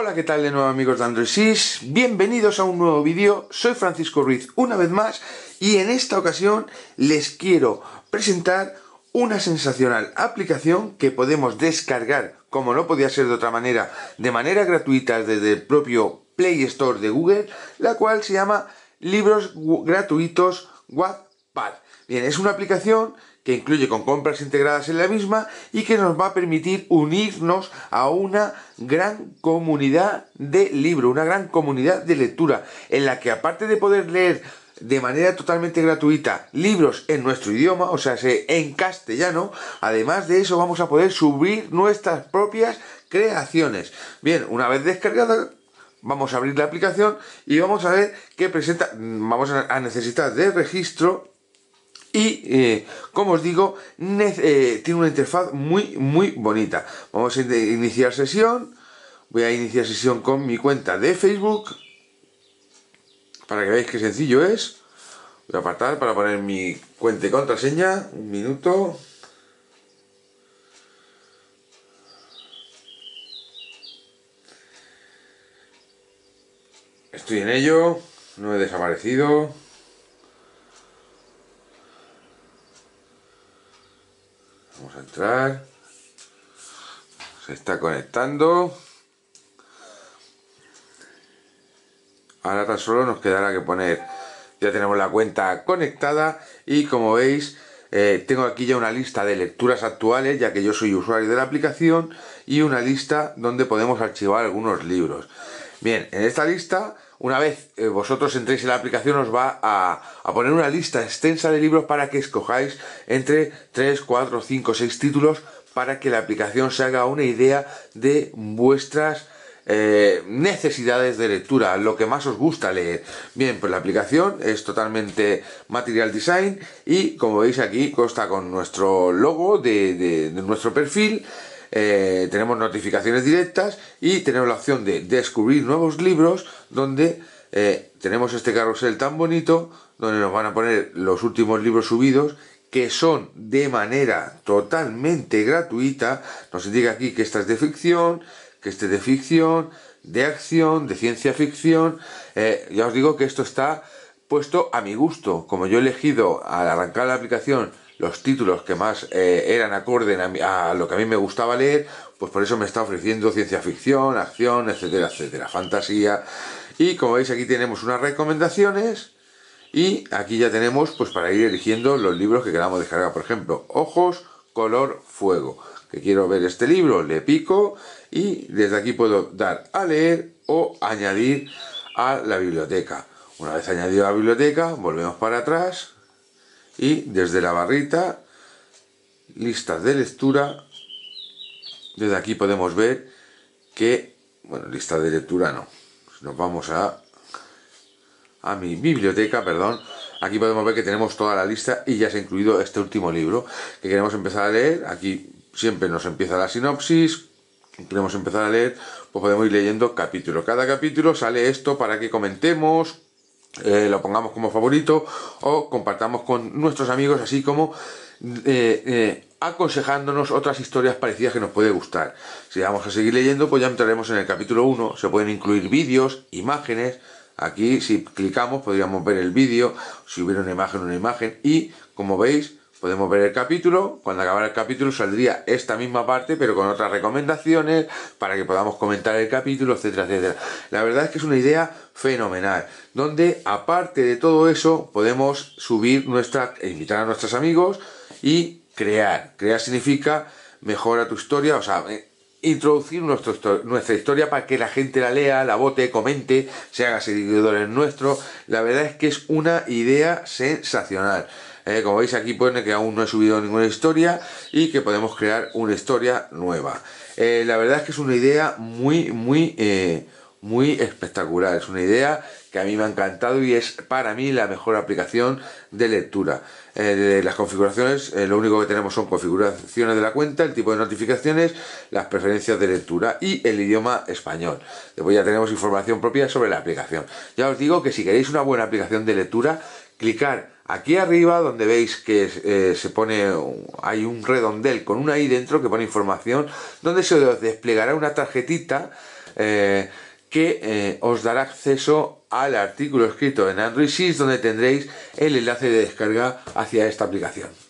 Hola, ¿qué tal de nuevo amigos de Android Bienvenidos a un nuevo vídeo, soy Francisco Ruiz una vez más y en esta ocasión les quiero presentar una sensacional aplicación que podemos descargar, como no podía ser de otra manera, de manera gratuita desde el propio Play Store de Google, la cual se llama Libros Gratuitos Watt bien, es una aplicación que incluye con compras integradas en la misma y que nos va a permitir unirnos a una gran comunidad de libro, una gran comunidad de lectura, en la que aparte de poder leer de manera totalmente gratuita libros en nuestro idioma, o sea, en castellano, además de eso vamos a poder subir nuestras propias creaciones. Bien, una vez descargada, vamos a abrir la aplicación y vamos a ver que presenta, vamos a necesitar de registro y eh, como os digo, eh, tiene una interfaz muy muy bonita. Vamos a iniciar sesión. Voy a iniciar sesión con mi cuenta de Facebook. Para que veáis qué sencillo es. Voy a apartar para poner mi cuenta y contraseña. Un minuto. Estoy en ello. No he desaparecido. Vamos a entrar. Se está conectando. Ahora tan solo nos quedará que poner. Ya tenemos la cuenta conectada y como veis eh, tengo aquí ya una lista de lecturas actuales, ya que yo soy usuario de la aplicación, y una lista donde podemos archivar algunos libros. Bien, en esta lista una vez eh, vosotros entréis en la aplicación os va a, poner una lista extensa de libros para que escojáis entre 3, 4, 5, 6 títulos para que la aplicación se haga una idea de vuestras eh, necesidades de lectura, lo que más os gusta leer. Bien, pues la aplicación es totalmente material design y como veis aquí consta con nuestro logo de nuestro perfil eh, tenemos notificaciones directas y tenemos la opción de descubrir nuevos libros donde eh, tenemos este carrusel tan bonito donde nos van a poner los últimos libros subidos que son de manera totalmente gratuita. Nos indica aquí que esta es de ficción, que este es de ficción, de acción, de ciencia ficción. Eh, ya os digo que esto está puesto a mi gusto. Como yo he elegido al arrancar la aplicación los títulos que más eh, eran acorde a, lo que a mí me gustaba leer, pues por eso me está ofreciendo ciencia ficción, acción, etcétera, etcétera, fantasía. Y como veis aquí tenemos unas recomendaciones y aquí ya tenemos pues para ir eligiendo los libros que queramos descargar. Por ejemplo, Ojos, Color, Fuego, que quiero ver este libro, le pico y desde aquí puedo dar a leer o añadir a la biblioteca. Una vez añadido a la biblioteca, volvemos para atrás, y desde la barrita, lista de lectura, desde aquí podemos ver que, bueno, lista de lectura no, pues nos vamos a, a mi biblioteca, perdón, aquí podemos ver que tenemos toda la lista y ya se ha incluido este último libro que queremos empezar a leer, aquí siempre nos empieza la sinopsis, queremos empezar a leer, pues podemos ir leyendo capítulo, cada capítulo sale esto para que comentemos, eh, lo pongamos como favorito o compartamos con nuestros amigos así como eh, eh, aconsejándonos otras historias parecidas que nos puede gustar si vamos a seguir leyendo pues ya entraremos en el capítulo 1 se pueden incluir vídeos imágenes aquí si clicamos podríamos ver el vídeo si hubiera una imagen una imagen y como veis Podemos ver el capítulo, cuando acabara el capítulo saldría esta misma parte, pero con otras recomendaciones, para que podamos comentar el capítulo, etcétera, etcétera. La verdad es que es una idea fenomenal, donde aparte de todo eso, podemos subir nuestra, e invitar a nuestros amigos y crear. Crear significa mejora tu historia, o sea, eh, introducir nuestro, nuestra historia para que la gente la lea, la vote, comente, se haga seguidores nuestro... La verdad es que es una idea sensacional. Eh, como veis aquí pone que aún no he subido ninguna historia y que podemos crear una historia nueva. Eh, la verdad es que es una idea muy, muy, eh, muy espectacular. Es una idea que a mí me ha encantado y es para mí la mejor aplicación de lectura. de las configuraciones, lo único que tenemos son configuraciones de la cuenta, el tipo de notificaciones, las preferencias de lectura y el idioma español. Después ya tenemos información propia sobre la aplicación. Ya os digo que si queréis una buena aplicación de lectura, clicar Aquí arriba, donde veis que eh, se pone, hay un redondel con una i dentro que pone información, donde se os desplegará una tarjetita eh, que eh, os dará acceso al artículo escrito en Android 6, donde tendréis el enlace de descarga hacia esta aplicación.